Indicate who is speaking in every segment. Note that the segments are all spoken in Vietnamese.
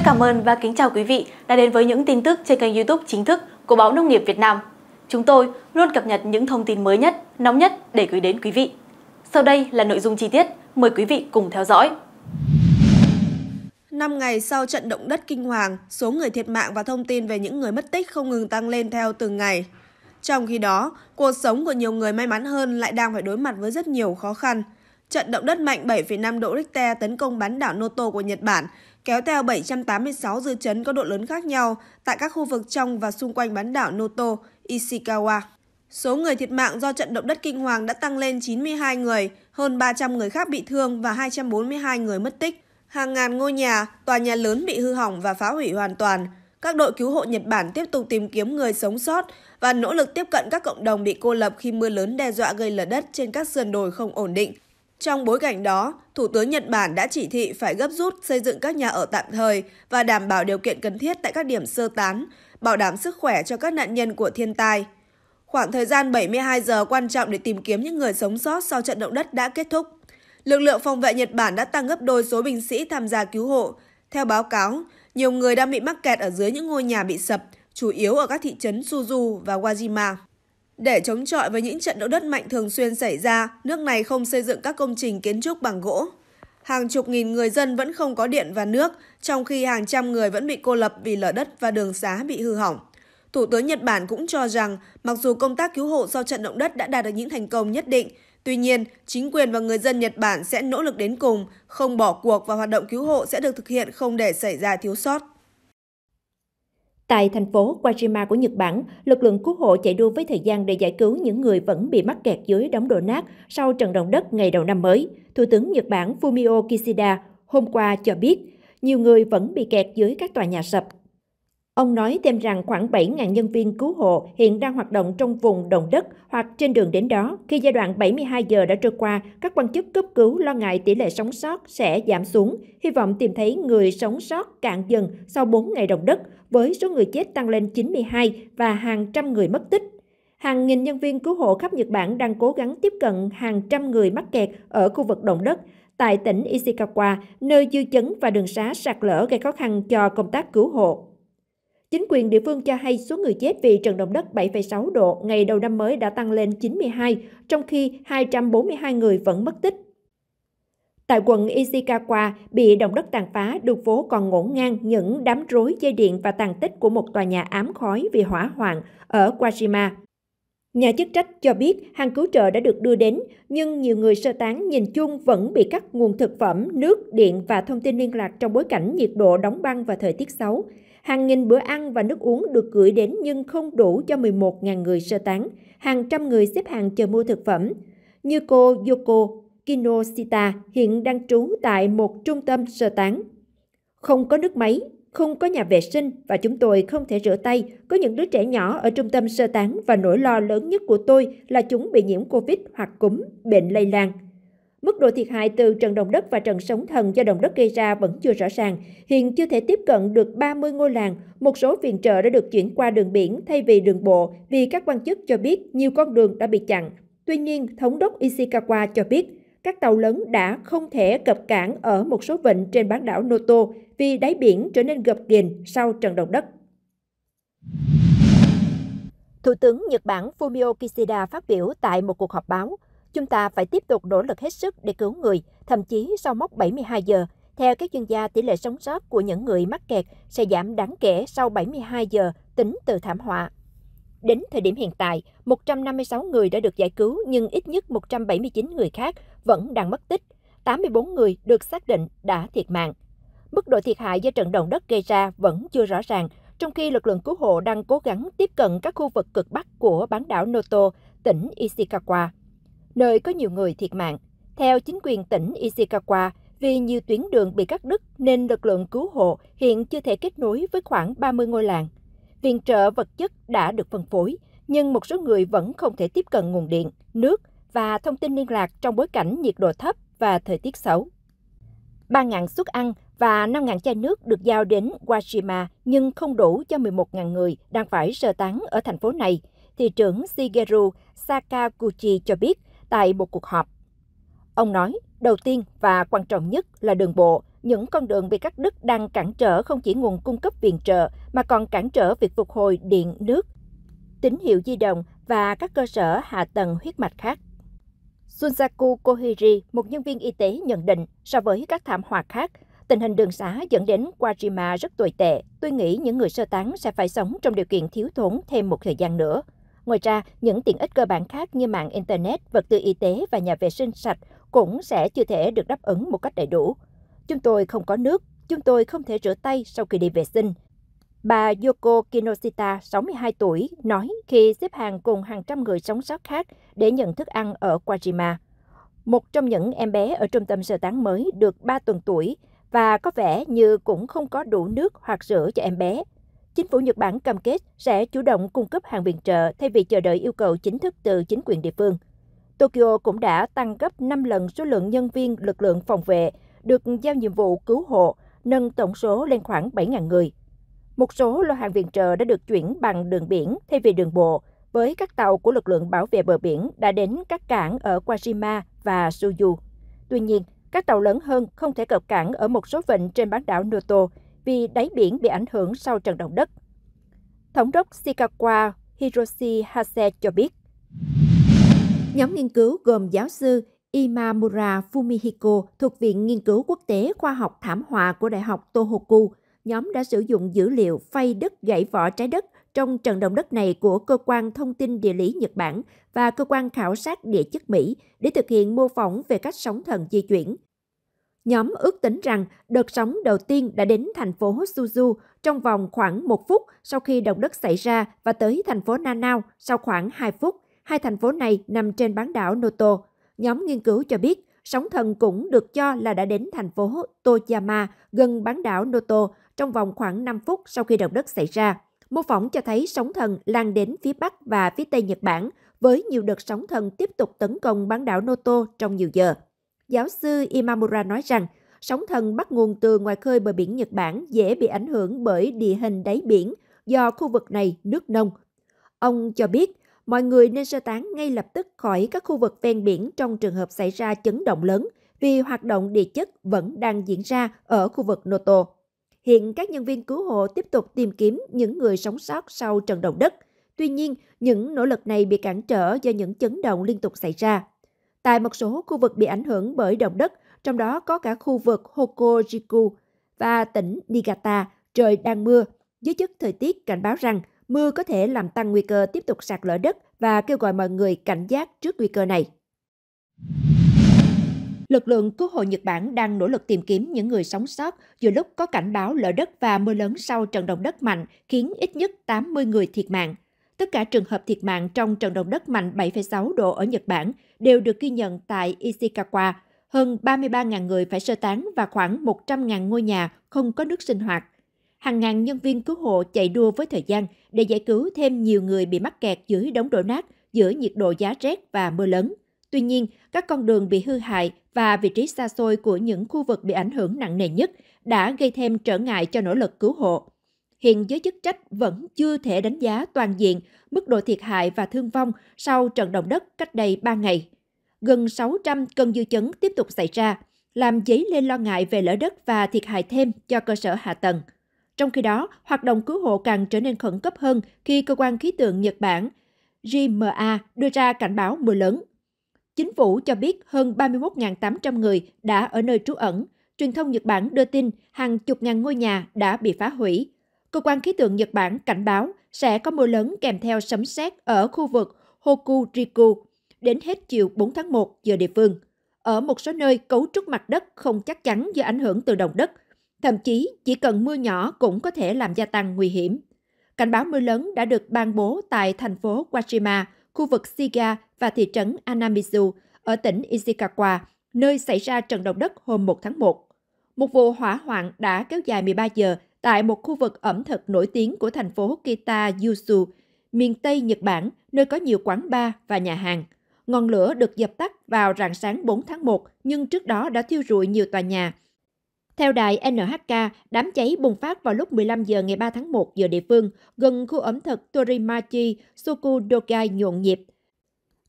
Speaker 1: Rất cảm ơn và kính chào quý vị đã đến với những tin tức trên kênh youtube chính thức của Báo Nông nghiệp Việt Nam. Chúng tôi luôn cập nhật những thông tin mới nhất, nóng nhất để gửi đến quý vị. Sau đây là nội dung chi tiết, mời quý vị cùng theo dõi.
Speaker 2: 5 ngày sau trận động đất kinh hoàng, số người thiệt mạng và thông tin về những người mất tích không ngừng tăng lên theo từng ngày. Trong khi đó, cuộc sống của nhiều người may mắn hơn lại đang phải đối mặt với rất nhiều khó khăn. Trận động đất mạnh 7,5 độ Richter tấn công bán đảo Noto của Nhật Bản kéo theo 786 dư chấn có độ lớn khác nhau tại các khu vực trong và xung quanh bán đảo Noto, Ishikawa. Số người thiệt mạng do trận động đất kinh hoàng đã tăng lên 92 người, hơn 300 người khác bị thương và 242 người mất tích. Hàng ngàn ngôi nhà, tòa nhà lớn bị hư hỏng và phá hủy hoàn toàn. Các đội cứu hộ Nhật Bản tiếp tục tìm kiếm người sống sót và nỗ lực tiếp cận các cộng đồng bị cô lập khi mưa lớn đe dọa gây lở đất trên các sườn đồi không ổn định trong bối cảnh đó, Thủ tướng Nhật Bản đã chỉ thị phải gấp rút xây dựng các nhà ở tạm thời và đảm bảo điều kiện cần thiết tại các điểm sơ tán, bảo đảm sức khỏe cho các nạn nhân của thiên tai. Khoảng thời gian 72 giờ quan trọng để tìm kiếm những người sống sót sau trận động đất đã kết thúc. Lực lượng phòng vệ Nhật Bản đã tăng gấp đôi số binh sĩ tham gia cứu hộ. Theo báo cáo, nhiều người đang bị mắc kẹt ở dưới những ngôi nhà bị sập, chủ yếu ở các thị trấn Suzu và Wajima. Để chống chọi với những trận động đất mạnh thường xuyên xảy ra, nước này không xây dựng các công trình kiến trúc bằng gỗ. Hàng chục nghìn người dân vẫn không có điện và nước, trong khi hàng trăm người vẫn bị cô lập vì lở đất và đường xá bị hư hỏng. Thủ tướng Nhật Bản cũng cho rằng, mặc dù công tác cứu hộ sau trận động đất đã đạt được những thành công nhất định, tuy nhiên, chính quyền và người dân Nhật Bản sẽ nỗ lực đến cùng, không bỏ cuộc và hoạt động cứu hộ sẽ được thực hiện không để xảy ra thiếu sót.
Speaker 3: Tại thành phố Kajima của Nhật Bản, lực lượng cứu hộ chạy đua với thời gian để giải cứu những người vẫn bị mắc kẹt dưới đống đổ nát sau trận động đất ngày đầu năm mới. Thủ tướng Nhật Bản Fumio Kishida hôm qua cho biết, nhiều người vẫn bị kẹt dưới các tòa nhà sập Ông nói thêm rằng khoảng 7.000 nhân viên cứu hộ hiện đang hoạt động trong vùng động đất hoặc trên đường đến đó. Khi giai đoạn 72 giờ đã trôi qua, các quan chức cấp cứu lo ngại tỷ lệ sống sót sẽ giảm xuống, hy vọng tìm thấy người sống sót cạn dần sau 4 ngày động đất, với số người chết tăng lên 92 và hàng trăm người mất tích. Hàng nghìn nhân viên cứu hộ khắp Nhật Bản đang cố gắng tiếp cận hàng trăm người mắc kẹt ở khu vực động đất tại tỉnh Ishikawa, nơi dư chấn và đường xá sạt lở gây khó khăn cho công tác cứu hộ. Chính quyền địa phương cho hay số người chết vì trận động đất 7,6 độ ngày đầu năm mới đã tăng lên 92, trong khi 242 người vẫn mất tích. Tại quận Ishikawa, bị động đất tàn phá, đường phố còn ngổn ngang những đám rối dây điện và tàn tích của một tòa nhà ám khói vì hỏa hoạn ở Kashima. Nhà chức trách cho biết hàng cứu trợ đã được đưa đến, nhưng nhiều người sơ tán nhìn chung vẫn bị cắt nguồn thực phẩm, nước, điện và thông tin liên lạc trong bối cảnh nhiệt độ đóng băng và thời tiết xấu. Hàng nghìn bữa ăn và nước uống được gửi đến nhưng không đủ cho 11.000 người sơ tán. Hàng trăm người xếp hàng chờ mua thực phẩm. Như cô Yoko Kinoshita hiện đang trú tại một trung tâm sơ tán. Không có nước máy, không có nhà vệ sinh và chúng tôi không thể rửa tay. Có những đứa trẻ nhỏ ở trung tâm sơ tán và nỗi lo lớn nhất của tôi là chúng bị nhiễm Covid hoặc cúm, bệnh lây lan. Mức độ thiệt hại từ trận động đất và trận sóng thần do động đất gây ra vẫn chưa rõ ràng, hiện chưa thể tiếp cận được 30 ngôi làng, một số viện trợ đã được chuyển qua đường biển thay vì đường bộ vì các quan chức cho biết nhiều con đường đã bị chặn. Tuy nhiên, thống đốc Ishikawa cho biết các tàu lớn đã không thể cập cảng ở một số vịnh trên bán đảo Noto vì đáy biển trở nên gập ghềnh sau trận động đất. Thủ tướng Nhật Bản Fumio Kishida phát biểu tại một cuộc họp báo – Chúng ta phải tiếp tục nỗ lực hết sức để cứu người, thậm chí sau mốc 72 giờ. Theo các chuyên gia, tỷ lệ sống sót của những người mắc kẹt sẽ giảm đáng kể sau 72 giờ tính từ thảm họa. Đến thời điểm hiện tại, 156 người đã được giải cứu nhưng ít nhất 179 người khác vẫn đang mất tích. 84 người được xác định đã thiệt mạng. Mức độ thiệt hại do trận động đất gây ra vẫn chưa rõ ràng, trong khi lực lượng cứu hộ đang cố gắng tiếp cận các khu vực cực bắc của bán đảo Noto, tỉnh Ishikawa nơi có nhiều người thiệt mạng. Theo chính quyền tỉnh Ishikawa, vì nhiều tuyến đường bị cắt đứt nên lực lượng cứu hộ hiện chưa thể kết nối với khoảng 30 ngôi làng. Viện trợ vật chất đã được phân phối, nhưng một số người vẫn không thể tiếp cận nguồn điện, nước và thông tin liên lạc trong bối cảnh nhiệt độ thấp và thời tiết xấu. 3.000 suất ăn và 5.000 chai nước được giao đến Washima nhưng không đủ cho 11.000 người đang phải sơ tán ở thành phố này. Thị trưởng Shigeru Sakaguchi cho biết tại một cuộc họp. Ông nói, đầu tiên và quan trọng nhất là đường bộ. Những con đường bị cắt đứt đang cản trở không chỉ nguồn cung cấp viện trợ mà còn cản trở việc phục hồi điện, nước, tín hiệu di động và các cơ sở hạ tầng huyết mạch khác. Sunsaku Kohiri, một nhân viên y tế nhận định, so với các thảm họa khác, tình hình đường xá dẫn đến Wajima rất tồi tệ. Tôi nghĩ những người sơ tán sẽ phải sống trong điều kiện thiếu thốn thêm một thời gian nữa. Ngoài ra, những tiện ích cơ bản khác như mạng Internet, vật tư y tế và nhà vệ sinh sạch cũng sẽ chưa thể được đáp ứng một cách đầy đủ. Chúng tôi không có nước, chúng tôi không thể rửa tay sau khi đi vệ sinh. Bà Yoko Kinoshita, 62 tuổi, nói khi xếp hàng cùng hàng trăm người sống sót khác để nhận thức ăn ở Kojima. Một trong những em bé ở trung tâm sơ tán mới được 3 tuần tuổi và có vẻ như cũng không có đủ nước hoặc sữa cho em bé. Chính phủ Nhật Bản cam kết sẽ chủ động cung cấp hàng viện trợ thay vì chờ đợi yêu cầu chính thức từ chính quyền địa phương. Tokyo cũng đã tăng gấp 5 lần số lượng nhân viên lực lượng phòng vệ được giao nhiệm vụ cứu hộ, nâng tổng số lên khoảng 7.000 người. Một số lô hàng viện trợ đã được chuyển bằng đường biển thay vì đường bộ, với các tàu của lực lượng bảo vệ bờ biển đã đến các cảng ở Kashima và Suyu. Tuy nhiên, các tàu lớn hơn không thể cập cảng ở một số vịnh trên bán đảo Noto vì đáy biển bị ảnh hưởng sau trận động đất. Thống đốc Shikawa Hiroshi Hase cho biết. Nhóm nghiên cứu gồm giáo sư Imamura Fumihiko thuộc Viện Nghiên cứu Quốc tế Khoa học Thảm họa của Đại học Tohoku, nhóm đã sử dụng dữ liệu phay đất gãy vỏ trái đất trong trận động đất này của Cơ quan Thông tin Địa lý Nhật Bản và Cơ quan Khảo sát Địa chất Mỹ để thực hiện mô phỏng về cách sóng thần di chuyển. Nhóm ước tính rằng đợt sóng đầu tiên đã đến thành phố Suzu trong vòng khoảng một phút sau khi động đất xảy ra và tới thành phố Nanao sau khoảng 2 phút. Hai thành phố này nằm trên bán đảo Noto. Nhóm nghiên cứu cho biết, sóng thần cũng được cho là đã đến thành phố Toyama gần bán đảo Noto trong vòng khoảng 5 phút sau khi động đất xảy ra. Mô phỏng cho thấy sóng thần lan đến phía Bắc và phía Tây Nhật Bản với nhiều đợt sóng thần tiếp tục tấn công bán đảo Noto trong nhiều giờ giáo sư Imamura nói rằng sóng thần bắt nguồn từ ngoài khơi bờ biển Nhật Bản dễ bị ảnh hưởng bởi địa hình đáy biển do khu vực này nước nông. Ông cho biết mọi người nên sơ tán ngay lập tức khỏi các khu vực ven biển trong trường hợp xảy ra chấn động lớn vì hoạt động địa chất vẫn đang diễn ra ở khu vực Noto. Hiện các nhân viên cứu hộ tiếp tục tìm kiếm những người sống sót sau trận động đất. Tuy nhiên, những nỗ lực này bị cản trở do những chấn động liên tục xảy ra tại một số khu vực bị ảnh hưởng bởi động đất, trong đó có cả khu vực Hokuriku và tỉnh Niigata, trời đang mưa. Giới chức thời tiết cảnh báo rằng mưa có thể làm tăng nguy cơ tiếp tục sạt lở đất và kêu gọi mọi người cảnh giác trước nguy cơ này. Lực lượng cứu hộ Nhật Bản đang nỗ lực tìm kiếm những người sống sót giữa lúc có cảnh báo lở đất và mưa lớn sau trận động đất mạnh khiến ít nhất 80 người thiệt mạng. Tất cả trường hợp thiệt mạng trong trận động đất mạnh 7,6 độ ở Nhật Bản đều được ghi nhận tại Ishikawa. Hơn 33.000 người phải sơ tán và khoảng 100.000 ngôi nhà không có nước sinh hoạt. Hàng ngàn nhân viên cứu hộ chạy đua với thời gian để giải cứu thêm nhiều người bị mắc kẹt dưới đống đổ nát giữa nhiệt độ giá rét và mưa lớn. Tuy nhiên, các con đường bị hư hại và vị trí xa xôi của những khu vực bị ảnh hưởng nặng nề nhất đã gây thêm trở ngại cho nỗ lực cứu hộ hiện giới chức trách vẫn chưa thể đánh giá toàn diện mức độ thiệt hại và thương vong sau trận động đất cách đây 3 ngày. Gần 600 cơn dư chấn tiếp tục xảy ra, làm dấy lên lo ngại về lỡ đất và thiệt hại thêm cho cơ sở hạ tầng. Trong khi đó, hoạt động cứu hộ càng trở nên khẩn cấp hơn khi cơ quan khí tượng Nhật Bản JMA đưa ra cảnh báo mưa lớn. Chính phủ cho biết hơn 31.800 người đã ở nơi trú ẩn. Truyền thông Nhật Bản đưa tin hàng chục ngàn ngôi nhà đã bị phá hủy, Cơ quan khí tượng Nhật Bản cảnh báo sẽ có mưa lớn kèm theo sấm sét ở khu vực Hokuriku đến hết chiều 4 tháng 1 giờ địa phương. Ở một số nơi, cấu trúc mặt đất không chắc chắn do ảnh hưởng từ động đất. Thậm chí, chỉ cần mưa nhỏ cũng có thể làm gia tăng nguy hiểm. Cảnh báo mưa lớn đã được ban bố tại thành phố Wajima, khu vực Shiga và thị trấn Anamizu ở tỉnh Ishikawa, nơi xảy ra trận động đất hôm 1 tháng 1. Một vụ hỏa hoạn đã kéo dài 13 giờ tại một khu vực ẩm thực nổi tiếng của thành phố Kita Yusu, miền Tây Nhật Bản, nơi có nhiều quán bar và nhà hàng. Ngọn lửa được dập tắt vào rạng sáng 4 tháng 1, nhưng trước đó đã thiêu rụi nhiều tòa nhà. Theo đài NHK, đám cháy bùng phát vào lúc 15 giờ ngày 3 tháng 1 giờ địa phương, gần khu ẩm thực Torimachi, Sukudogai nhộn nhịp.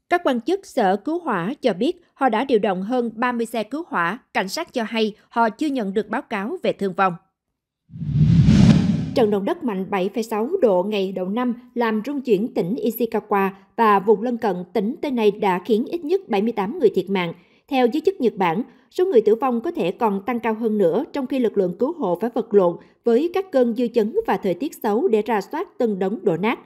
Speaker 3: Các quan chức sở cứu hỏa cho biết họ đã điều động hơn 30 xe cứu hỏa. Cảnh sát cho hay họ chưa nhận được báo cáo về thương vong. Trận động đất mạnh 7,6 độ ngày đầu năm làm rung chuyển tỉnh Ishikawa và vùng lân cận tỉnh tới này đã khiến ít nhất 78 người thiệt mạng. Theo giới chức Nhật Bản, số người tử vong có thể còn tăng cao hơn nữa trong khi lực lượng cứu hộ phải vật lộn với các cơn dư chấn và thời tiết xấu để ra soát từng đống đổ nát.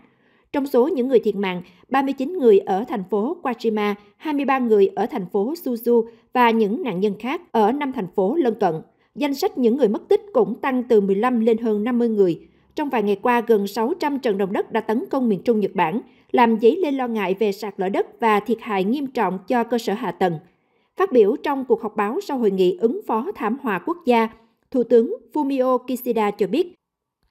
Speaker 3: Trong số những người thiệt mạng, 39 người ở thành phố Kashima, 23 người ở thành phố Suzu và những nạn nhân khác ở năm thành phố lân cận. Danh sách những người mất tích cũng tăng từ 15 lên hơn 50 người. Trong vài ngày qua, gần 600 trận động đất đã tấn công miền Trung Nhật Bản, làm dấy lên lo ngại về sạt lở đất và thiệt hại nghiêm trọng cho cơ sở hạ tầng. Phát biểu trong cuộc họp báo sau hội nghị ứng phó thảm họa quốc gia, Thủ tướng Fumio Kishida cho biết,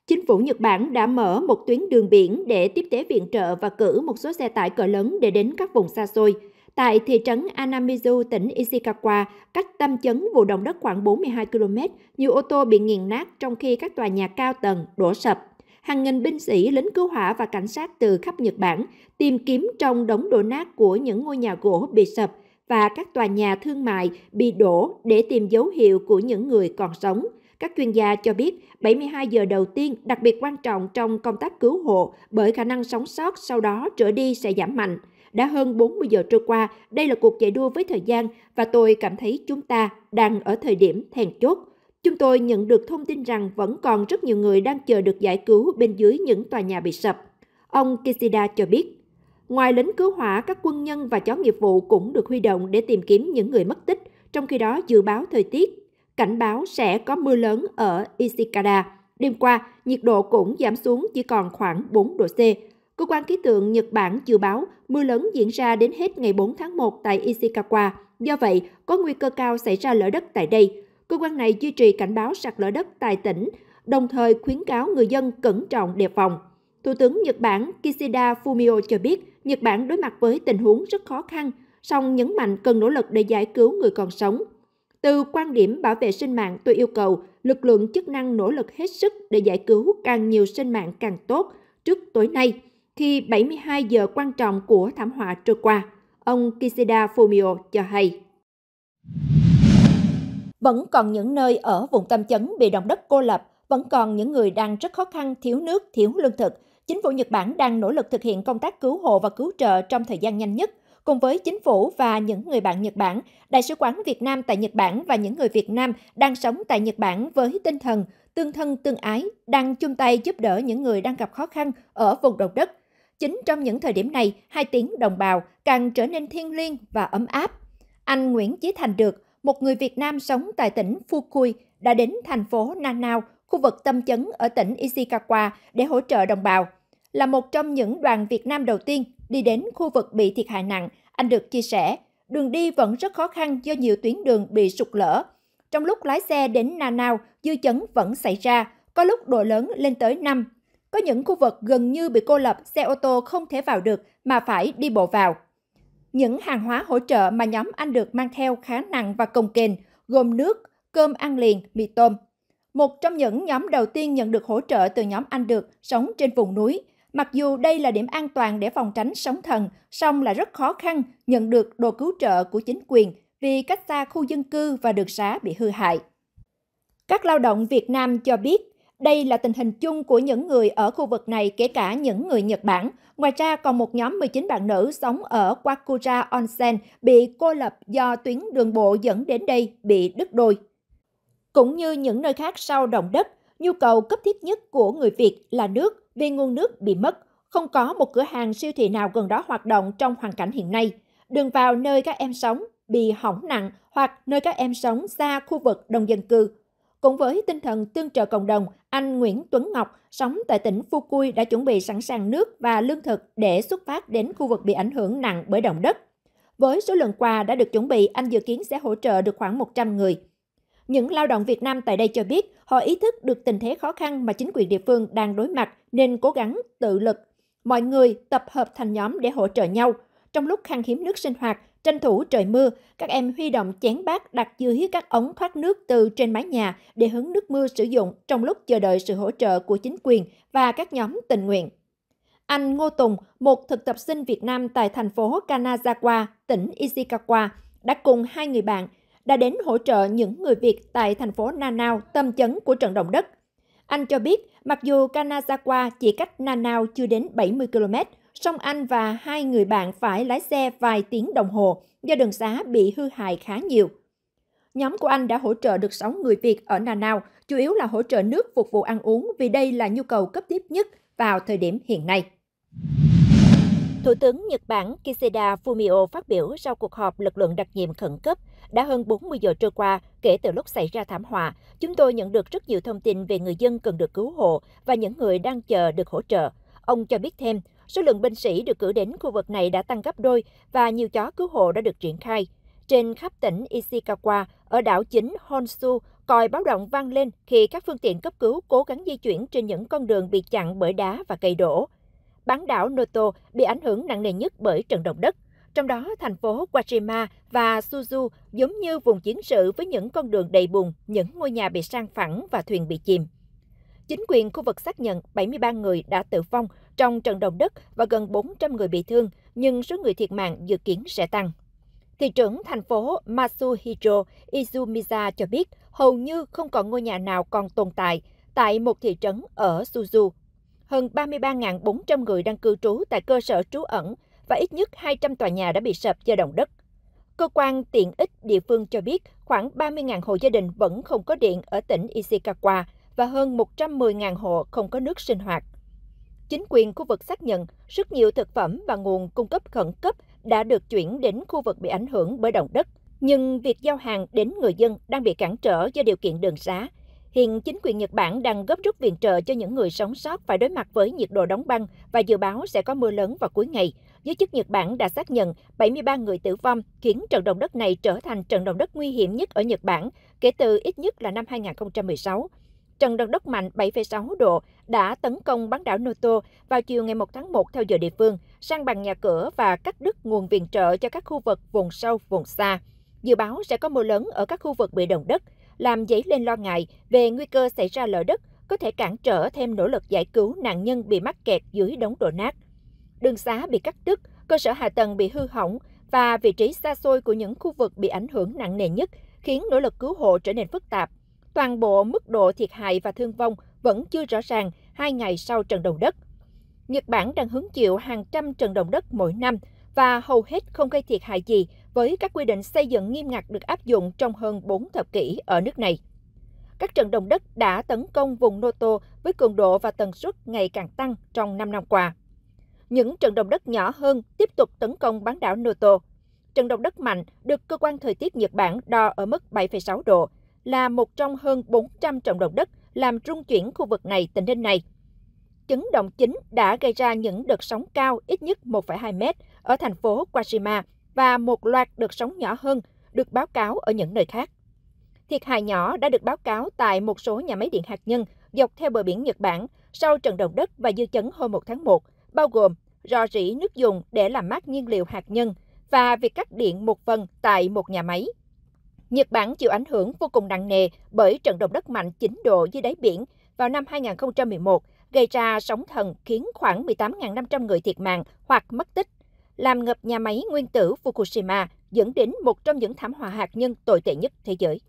Speaker 3: chính phủ Nhật Bản đã mở một tuyến đường biển để tiếp tế viện trợ và cử một số xe tải cỡ lớn để đến các vùng xa xôi – tại thị trấn Anamizu, tỉnh Ishikawa, cách tâm chấn vụ động đất khoảng 42 km, nhiều ô tô bị nghiền nát trong khi các tòa nhà cao tầng đổ sập. Hàng nghìn binh sĩ, lính cứu hỏa và cảnh sát từ khắp Nhật Bản tìm kiếm trong đống đổ nát của những ngôi nhà gỗ bị sập và các tòa nhà thương mại bị đổ để tìm dấu hiệu của những người còn sống. Các chuyên gia cho biết 72 giờ đầu tiên đặc biệt quan trọng trong công tác cứu hộ bởi khả năng sống sót sau đó trở đi sẽ giảm mạnh. Đã hơn 40 giờ trôi qua, đây là cuộc chạy đua với thời gian và tôi cảm thấy chúng ta đang ở thời điểm then chốt. Chúng tôi nhận được thông tin rằng vẫn còn rất nhiều người đang chờ được giải cứu bên dưới những tòa nhà bị sập. Ông Kishida cho biết, ngoài lính cứu hỏa, các quân nhân và chó nghiệp vụ cũng được huy động để tìm kiếm những người mất tích, trong khi đó dự báo thời tiết, cảnh báo sẽ có mưa lớn ở Ishikada. Đêm qua, nhiệt độ cũng giảm xuống chỉ còn khoảng 4 độ C, Cơ quan khí tượng Nhật Bản dự báo mưa lớn diễn ra đến hết ngày 4 tháng 1 tại Ishikawa. Do vậy, có nguy cơ cao xảy ra lở đất tại đây. Cơ quan này duy trì cảnh báo sạt lở đất tại tỉnh, đồng thời khuyến cáo người dân cẩn trọng đề phòng. Thủ tướng Nhật Bản Kishida Fumio cho biết, Nhật Bản đối mặt với tình huống rất khó khăn, song nhấn mạnh cần nỗ lực để giải cứu người còn sống. Từ quan điểm bảo vệ sinh mạng, tôi yêu cầu lực lượng chức năng nỗ lực hết sức để giải cứu càng nhiều sinh mạng càng tốt trước tối nay – khi 72 giờ quan trọng của thảm họa trôi qua, ông Kishida Fumio cho hay. Vẫn còn những nơi ở vùng tâm chấn bị động đất cô lập, vẫn còn những người đang rất khó khăn, thiếu nước, thiếu lương thực. Chính phủ Nhật Bản đang nỗ lực thực hiện công tác cứu hộ và cứu trợ trong thời gian nhanh nhất. Cùng với chính phủ và những người bạn Nhật Bản, Đại sứ quán Việt Nam tại Nhật Bản và những người Việt Nam đang sống tại Nhật Bản với tinh thần tương thân tương ái, đang chung tay giúp đỡ những người đang gặp khó khăn ở vùng động đất, Chính trong những thời điểm này, hai tiếng đồng bào càng trở nên thiêng liêng và ấm áp. Anh Nguyễn Chí Thành Được, một người Việt Nam sống tại tỉnh Fukui, đã đến thành phố Nanao, khu vực tâm chấn ở tỉnh Ishikawa để hỗ trợ đồng bào. Là một trong những đoàn Việt Nam đầu tiên đi đến khu vực bị thiệt hại nặng, anh Được chia sẻ, đường đi vẫn rất khó khăn do nhiều tuyến đường bị sụt lở. Trong lúc lái xe đến Nanao, dư chấn vẫn xảy ra, có lúc độ lớn lên tới 5, có những khu vực gần như bị cô lập, xe ô tô không thể vào được mà phải đi bộ vào. Những hàng hóa hỗ trợ mà nhóm anh được mang theo khá nặng và cồng kềnh, gồm nước, cơm ăn liền, mì tôm. Một trong những nhóm đầu tiên nhận được hỗ trợ từ nhóm anh được sống trên vùng núi. Mặc dù đây là điểm an toàn để phòng tránh sóng thần, song là rất khó khăn nhận được đồ cứu trợ của chính quyền vì cách xa khu dân cư và đường xá bị hư hại. Các lao động Việt Nam cho biết đây là tình hình chung của những người ở khu vực này, kể cả những người Nhật Bản. Ngoài ra, còn một nhóm 19 bạn nữ sống ở Wakura Onsen bị cô lập do tuyến đường bộ dẫn đến đây bị đứt đôi. Cũng như những nơi khác sau động đất, nhu cầu cấp thiết nhất của người Việt là nước vì nguồn nước bị mất. Không có một cửa hàng siêu thị nào gần đó hoạt động trong hoàn cảnh hiện nay. Đường vào nơi các em sống bị hỏng nặng hoặc nơi các em sống xa khu vực đông dân cư cũng với tinh thần tương trợ cộng đồng, anh Nguyễn Tuấn Ngọc, sống tại tỉnh Cui đã chuẩn bị sẵn sàng nước và lương thực để xuất phát đến khu vực bị ảnh hưởng nặng bởi động đất. Với số lượng quà đã được chuẩn bị, anh dự kiến sẽ hỗ trợ được khoảng 100 người. Những lao động Việt Nam tại đây cho biết họ ý thức được tình thế khó khăn mà chính quyền địa phương đang đối mặt nên cố gắng tự lực. Mọi người tập hợp thành nhóm để hỗ trợ nhau. Trong lúc khan hiếm nước sinh hoạt, Tranh thủ trời mưa, các em huy động chén bát đặt dưới các ống thoát nước từ trên mái nhà để hứng nước mưa sử dụng trong lúc chờ đợi sự hỗ trợ của chính quyền và các nhóm tình nguyện. Anh Ngô Tùng, một thực tập sinh Việt Nam tại thành phố Kanazawa, tỉnh Ishikawa, đã cùng hai người bạn đã đến hỗ trợ những người Việt tại thành phố Nanao, tâm chấn của trận động đất. Anh cho biết, mặc dù Kanazawa chỉ cách Nanao chưa đến 70 km, song anh và hai người bạn phải lái xe vài tiếng đồng hồ do đường xá bị hư hại khá nhiều. Nhóm của anh đã hỗ trợ được 6 người Việt ở Nà Nau, chủ yếu là hỗ trợ nước phục vụ ăn uống vì đây là nhu cầu cấp thiết nhất vào thời điểm hiện nay. Thủ tướng Nhật Bản Kishida Fumio phát biểu sau cuộc họp lực lượng đặc nhiệm khẩn cấp. Đã hơn 40 giờ trôi qua kể từ lúc xảy ra thảm họa, chúng tôi nhận được rất nhiều thông tin về người dân cần được cứu hộ và những người đang chờ được hỗ trợ. Ông cho biết thêm, Số lượng binh sĩ được cử đến khu vực này đã tăng gấp đôi và nhiều chó cứu hộ đã được triển khai. Trên khắp tỉnh Ishikawa, ở đảo chính Honshu, còi báo động vang lên khi các phương tiện cấp cứu cố gắng di chuyển trên những con đường bị chặn bởi đá và cây đổ. Bán đảo Noto bị ảnh hưởng nặng nề nhất bởi trận động đất. Trong đó, thành phố Wajima và Suzu giống như vùng chiến sự với những con đường đầy bùn, những ngôi nhà bị sang phẳng và thuyền bị chìm. Chính quyền khu vực xác nhận 73 người đã tử vong trong trận động đất và gần 400 người bị thương, nhưng số người thiệt mạng dự kiến sẽ tăng. Thị trưởng thành phố Masuhiro Izumiya cho biết hầu như không còn ngôi nhà nào còn tồn tại tại một thị trấn ở Suzu. Hơn 33.400 người đang cư trú tại cơ sở trú ẩn và ít nhất 200 tòa nhà đã bị sập do động đất. Cơ quan tiện ích địa phương cho biết khoảng 30.000 hộ gia đình vẫn không có điện ở tỉnh Ishikawa và hơn 110.000 hộ không có nước sinh hoạt. Chính quyền khu vực xác nhận rất nhiều thực phẩm và nguồn cung cấp khẩn cấp đã được chuyển đến khu vực bị ảnh hưởng bởi động đất. Nhưng việc giao hàng đến người dân đang bị cản trở do điều kiện đường xá. Hiện chính quyền Nhật Bản đang gấp rút viện trợ cho những người sống sót phải đối mặt với nhiệt độ đóng băng và dự báo sẽ có mưa lớn vào cuối ngày. Giới chức Nhật Bản đã xác nhận 73 người tử vong, khiến trận động đất này trở thành trận động đất nguy hiểm nhất ở Nhật Bản kể từ ít nhất là năm 2016. Trận động đất mạnh 7,6 độ đã tấn công bán đảo Noto vào chiều ngày 1 tháng 1 theo giờ địa phương, sang bằng nhà cửa và cắt đứt nguồn viện trợ cho các khu vực vùng sâu, vùng xa. Dự báo sẽ có mưa lớn ở các khu vực bị động đất, làm dấy lên lo ngại về nguy cơ xảy ra lở đất, có thể cản trở thêm nỗ lực giải cứu nạn nhân bị mắc kẹt dưới đống đổ nát. Đường xá bị cắt đứt, cơ sở hạ tầng bị hư hỏng và vị trí xa xôi của những khu vực bị ảnh hưởng nặng nề nhất khiến nỗ lực cứu hộ trở nên phức tạp toàn bộ mức độ thiệt hại và thương vong vẫn chưa rõ ràng hai ngày sau trận động đất. Nhật Bản đang hứng chịu hàng trăm trận động đất mỗi năm và hầu hết không gây thiệt hại gì với các quy định xây dựng nghiêm ngặt được áp dụng trong hơn 4 thập kỷ ở nước này. Các trận động đất đã tấn công vùng Noto với cường độ và tần suất ngày càng tăng trong 5 năm qua. Những trận động đất nhỏ hơn tiếp tục tấn công bán đảo Noto. Trận động đất mạnh được cơ quan thời tiết Nhật Bản đo ở mức 7,6 độ, là một trong hơn 400 trận động đất làm rung chuyển khu vực này tình hình này. Chấn động chính đã gây ra những đợt sóng cao ít nhất 1,2 mét ở thành phố Kashima và một loạt đợt sóng nhỏ hơn được báo cáo ở những nơi khác. Thiệt hại nhỏ đã được báo cáo tại một số nhà máy điện hạt nhân dọc theo bờ biển Nhật Bản sau trận động đất và dư chấn hôm 1 tháng 1, bao gồm rò rỉ nước dùng để làm mát nhiên liệu hạt nhân và việc cắt điện một phần tại một nhà máy Nhật Bản chịu ảnh hưởng vô cùng nặng nề bởi trận động đất mạnh 9 độ dưới đáy biển vào năm 2011, gây ra sóng thần khiến khoảng 18.500 người thiệt mạng hoặc mất tích, làm ngập nhà máy nguyên tử Fukushima, dẫn đến một trong những thảm họa hạt nhân tồi tệ nhất thế giới.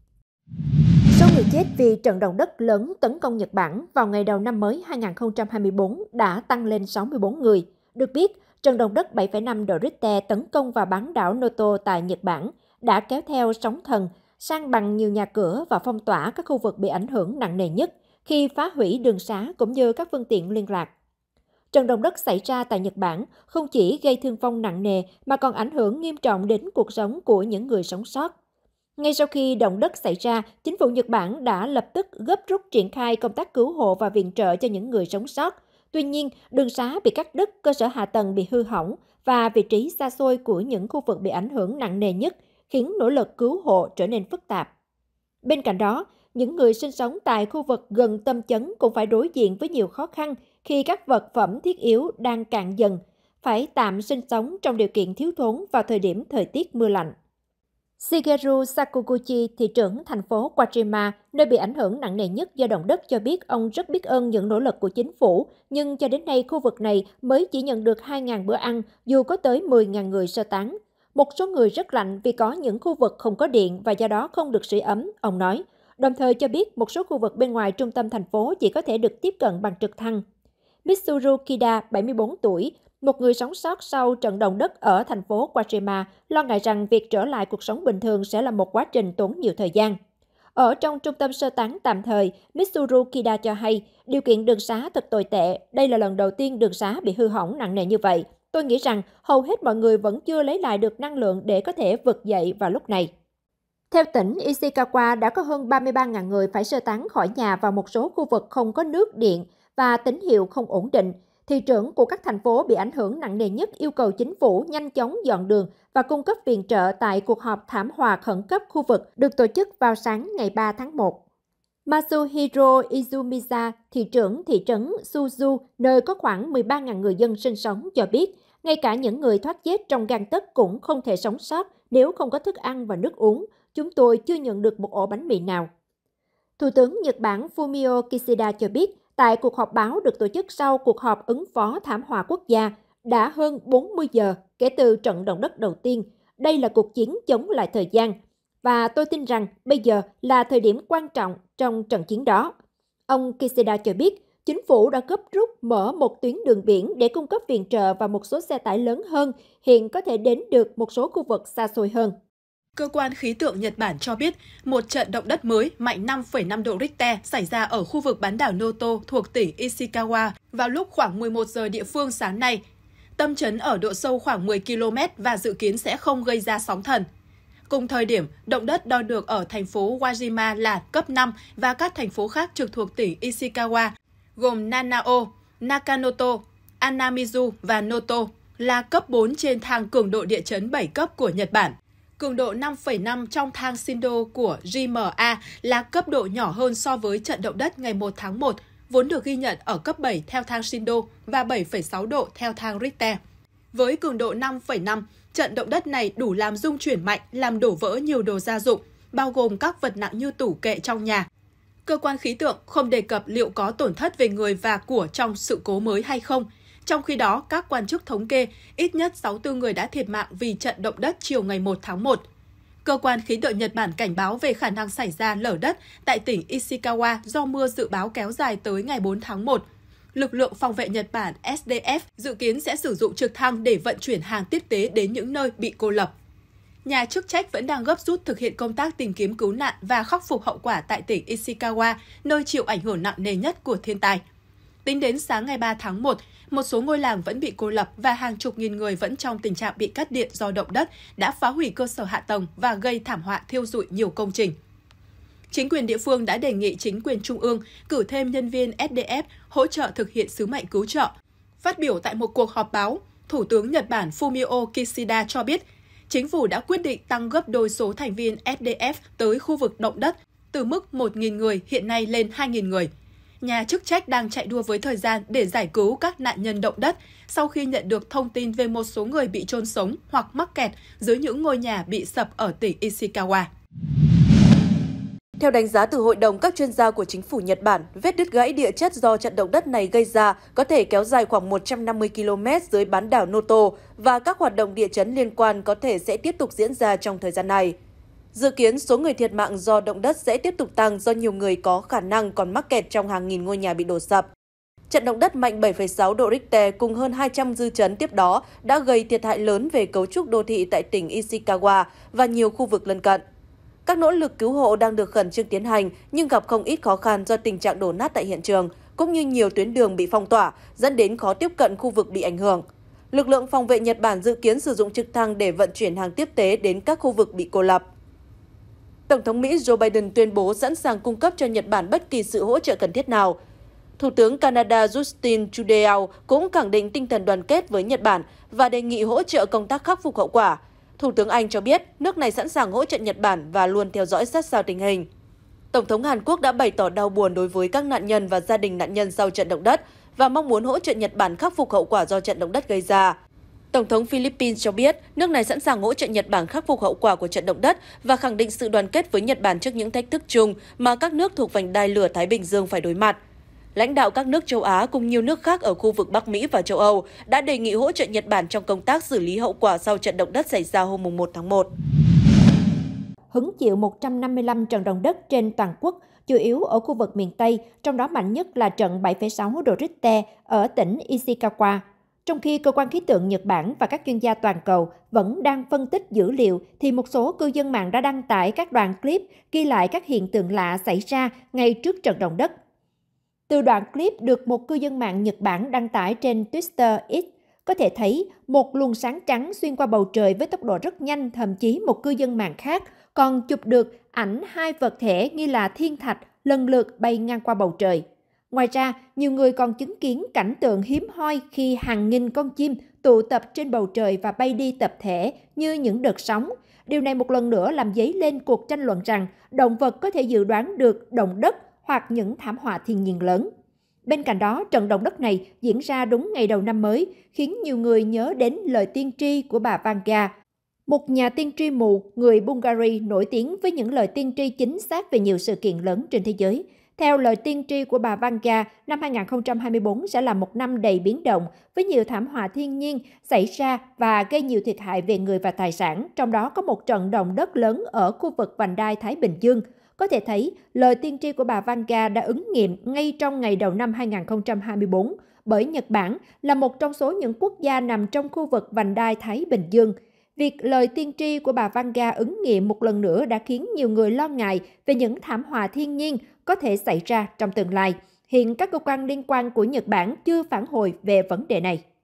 Speaker 3: Số người chết vì trận động đất lớn tấn công Nhật Bản vào ngày đầu năm mới 2024 đã tăng lên 64 người. Được biết, trận động đất 7,5 độ Richter tấn công vào bán đảo Noto tại Nhật Bản – đã kéo theo sóng thần, sang bằng nhiều nhà cửa và phong tỏa các khu vực bị ảnh hưởng nặng nề nhất khi phá hủy đường xá cũng như các phương tiện liên lạc. Trận động đất xảy ra tại Nhật Bản không chỉ gây thương vong nặng nề mà còn ảnh hưởng nghiêm trọng đến cuộc sống của những người sống sót. Ngay sau khi động đất xảy ra, chính phủ Nhật Bản đã lập tức gấp rút triển khai công tác cứu hộ và viện trợ cho những người sống sót. Tuy nhiên, đường xá bị cắt đứt, cơ sở hạ tầng bị hư hỏng và vị trí xa xôi của những khu vực bị ảnh hưởng nặng nề nhất khiến nỗ lực cứu hộ trở nên phức tạp. Bên cạnh đó, những người sinh sống tại khu vực gần tâm chấn cũng phải đối diện với nhiều khó khăn khi các vật phẩm thiết yếu đang cạn dần, phải tạm sinh sống trong điều kiện thiếu thốn vào thời điểm thời tiết mưa lạnh. Shigeru Sakuguchi, thị trưởng thành phố Kashima, nơi bị ảnh hưởng nặng nề nhất do động đất cho biết ông rất biết ơn những nỗ lực của chính phủ, nhưng cho đến nay khu vực này mới chỉ nhận được 2.000 bữa ăn, dù có tới 10.000 người sơ tán. Một số người rất lạnh vì có những khu vực không có điện và do đó không được sưởi ấm, ông nói. Đồng thời cho biết một số khu vực bên ngoài trung tâm thành phố chỉ có thể được tiếp cận bằng trực thăng. Mitsuru Kida, 74 tuổi, một người sống sót sau trận động đất ở thành phố Wajima, lo ngại rằng việc trở lại cuộc sống bình thường sẽ là một quá trình tốn nhiều thời gian. Ở trong trung tâm sơ tán tạm thời, Mitsuru Kida cho hay điều kiện đường xá thật tồi tệ. Đây là lần đầu tiên đường xá bị hư hỏng nặng nề như vậy. Tôi nghĩ rằng hầu hết mọi người vẫn chưa lấy lại được năng lượng để có thể vực dậy vào lúc này. Theo tỉnh Ishikawa đã có hơn 33.000 người phải sơ tán khỏi nhà vào một số khu vực không có nước, điện và tín hiệu không ổn định. Thị trưởng của các thành phố bị ảnh hưởng nặng nề nhất yêu cầu chính phủ nhanh chóng dọn đường và cung cấp viện trợ tại cuộc họp thảm họa khẩn cấp khu vực được tổ chức vào sáng ngày 3 tháng 1. Masuhiro Izumiza, thị trưởng thị trấn Suzu, nơi có khoảng 13.000 người dân sinh sống, cho biết ngay cả những người thoát chết trong gang tấc cũng không thể sống sót nếu không có thức ăn và nước uống. Chúng tôi chưa nhận được một ổ bánh mì nào. Thủ tướng Nhật Bản Fumio Kishida cho biết, tại cuộc họp báo được tổ chức sau cuộc họp ứng phó thảm họa quốc gia đã hơn 40 giờ kể từ trận động đất đầu tiên. Đây là cuộc chiến chống lại thời gian và tôi tin rằng bây giờ là thời điểm quan trọng trong trận chiến đó. Ông Kishida cho biết chính phủ đã gấp rút mở một tuyến đường biển để cung cấp viện trợ và một số xe tải lớn hơn hiện có thể đến được một số khu vực xa xôi hơn.
Speaker 4: Cơ quan khí tượng Nhật Bản cho biết, một trận động đất mới mạnh 5,5 độ Richter xảy ra ở khu vực bán đảo Noto thuộc tỉnh Ishikawa vào lúc khoảng 11 giờ địa phương sáng nay. Tâm chấn ở độ sâu khoảng 10 km và dự kiến sẽ không gây ra sóng thần. Cùng thời điểm, động đất đo được ở thành phố Wajima là cấp 5 và các thành phố khác trực thuộc tỉnh Ishikawa gồm Nanao, Nakanoto, Anamizu và Noto là cấp 4 trên thang cường độ địa chấn 7 cấp của Nhật Bản. Cường độ 5,5 trong thang Shindo của JMA là cấp độ nhỏ hơn so với trận động đất ngày 1 tháng 1, vốn được ghi nhận ở cấp 7 theo thang Shindo và 7,6 độ theo thang Richter. Với cường độ 5,5, trận động đất này đủ làm rung chuyển mạnh, làm đổ vỡ nhiều đồ gia dụng, bao gồm các vật nặng như tủ kệ trong nhà, cơ quan khí tượng không đề cập liệu có tổn thất về người và của trong sự cố mới hay không. Trong khi đó, các quan chức thống kê ít nhất 64 người đã thiệt mạng vì trận động đất chiều ngày 1 tháng 1. Cơ quan khí tượng Nhật Bản cảnh báo về khả năng xảy ra lở đất tại tỉnh Ishikawa do mưa dự báo kéo dài tới ngày 4 tháng 1. Lực lượng phòng vệ Nhật Bản SDF dự kiến sẽ sử dụng trực thăng để vận chuyển hàng tiếp tế đến những nơi bị cô lập nhà chức trách vẫn đang gấp rút thực hiện công tác tìm kiếm cứu nạn và khắc phục hậu quả tại tỉnh Ishikawa, nơi chịu ảnh hưởng nặng nề nhất của thiên tai. Tính đến sáng ngày 3 tháng 1, một số ngôi làng vẫn bị cô lập và hàng chục nghìn người vẫn trong tình trạng bị cắt điện do động đất đã phá hủy cơ sở hạ tầng và gây thảm họa thiêu rụi nhiều công trình. Chính quyền địa phương đã đề nghị chính quyền trung ương cử thêm nhân viên SDF hỗ trợ thực hiện sứ mệnh cứu trợ. Phát biểu tại một cuộc họp báo, Thủ tướng Nhật Bản Fumio Kishida cho biết chính phủ đã quyết định tăng gấp đôi số thành viên SDF tới khu vực động đất, từ mức 1.000 người hiện nay lên 2.000 người. Nhà chức trách đang chạy đua với thời gian để giải cứu các nạn nhân động đất sau khi nhận được thông tin về một số người bị chôn sống hoặc mắc kẹt dưới những ngôi nhà bị sập ở tỉnh Ishikawa.
Speaker 1: Theo đánh giá từ hội đồng các chuyên gia của chính phủ Nhật Bản, vết đứt gãy địa chất do trận động đất này gây ra có thể kéo dài khoảng 150 km dưới bán đảo Noto và các hoạt động địa chấn liên quan có thể sẽ tiếp tục diễn ra trong thời gian này. Dự kiến số người thiệt mạng do động đất sẽ tiếp tục tăng do nhiều người có khả năng còn mắc kẹt trong hàng nghìn ngôi nhà bị đổ sập. Trận động đất mạnh 7,6 độ Richter cùng hơn 200 dư chấn tiếp đó đã gây thiệt hại lớn về cấu trúc đô thị tại tỉnh Ishikawa và nhiều khu vực lân cận. Các nỗ lực cứu hộ đang được khẩn trương tiến hành nhưng gặp không ít khó khăn do tình trạng đổ nát tại hiện trường, cũng như nhiều tuyến đường bị phong tỏa, dẫn đến khó tiếp cận khu vực bị ảnh hưởng. Lực lượng phòng vệ Nhật Bản dự kiến sử dụng trực thăng để vận chuyển hàng tiếp tế đến các khu vực bị cô lập. Tổng thống Mỹ Joe Biden tuyên bố sẵn sàng cung cấp cho Nhật Bản bất kỳ sự hỗ trợ cần thiết nào. Thủ tướng Canada Justin Trudeau cũng khẳng định tinh thần đoàn kết với Nhật Bản và đề nghị hỗ trợ công tác khắc phục hậu quả – Thủ tướng Anh cho biết nước này sẵn sàng hỗ trợ Nhật Bản và luôn theo dõi sát sao tình hình. Tổng thống Hàn Quốc đã bày tỏ đau buồn đối với các nạn nhân và gia đình nạn nhân sau trận động đất và mong muốn hỗ trợ Nhật Bản khắc phục hậu quả do trận động đất gây ra. Tổng thống Philippines cho biết nước này sẵn sàng hỗ trợ Nhật Bản khắc phục hậu quả của trận động đất và khẳng định sự đoàn kết với Nhật Bản trước những thách thức chung mà các nước thuộc vành đai lửa Thái Bình Dương phải đối mặt lãnh đạo các nước châu Á cùng nhiều nước khác ở khu vực Bắc Mỹ và châu Âu đã đề nghị hỗ trợ Nhật Bản trong công tác xử lý hậu quả sau trận động đất
Speaker 3: xảy ra hôm 1 tháng 1. Hứng chịu 155 trận động đất trên toàn quốc, chủ yếu ở khu vực miền Tây, trong đó mạnh nhất là trận 7,6 độ Richter ở tỉnh Ishikawa. Trong khi cơ quan khí tượng Nhật Bản và các chuyên gia toàn cầu vẫn đang phân tích dữ liệu, thì một số cư dân mạng đã đăng tải các đoạn clip ghi lại các hiện tượng lạ xảy ra ngay trước trận động đất. Từ đoạn clip được một cư dân mạng Nhật Bản đăng tải trên Twitter X, có thể thấy một luồng sáng trắng xuyên qua bầu trời với tốc độ rất nhanh, thậm chí một cư dân mạng khác còn chụp được ảnh hai vật thể nghi là thiên thạch lần lượt bay ngang qua bầu trời. Ngoài ra, nhiều người còn chứng kiến cảnh tượng hiếm hoi khi hàng nghìn con chim tụ tập trên bầu trời và bay đi tập thể như những đợt sóng. Điều này một lần nữa làm dấy lên cuộc tranh luận rằng động vật có thể dự đoán được động đất hoặc những thảm họa thiên nhiên lớn. Bên cạnh đó, trận động đất này diễn ra đúng ngày đầu năm mới, khiến nhiều người nhớ đến lời tiên tri của bà Vanga, một nhà tiên tri mù người Bulgaria nổi tiếng với những lời tiên tri chính xác về nhiều sự kiện lớn trên thế giới. Theo lời tiên tri của bà Vanga, năm 2024 sẽ là một năm đầy biến động với nhiều thảm họa thiên nhiên xảy ra và gây nhiều thiệt hại về người và tài sản, trong đó có một trận động đất lớn ở khu vực vành đai Thái Bình Dương – có thể thấy, lời tiên tri của bà Vanga đã ứng nghiệm ngay trong ngày đầu năm 2024 bởi Nhật Bản là một trong số những quốc gia nằm trong khu vực vành đai Thái Bình Dương. Việc lời tiên tri của bà Vanga ứng nghiệm một lần nữa đã khiến nhiều người lo ngại về những thảm họa thiên nhiên có thể xảy ra trong tương lai. Hiện các cơ quan liên quan của Nhật Bản chưa phản hồi về vấn đề này.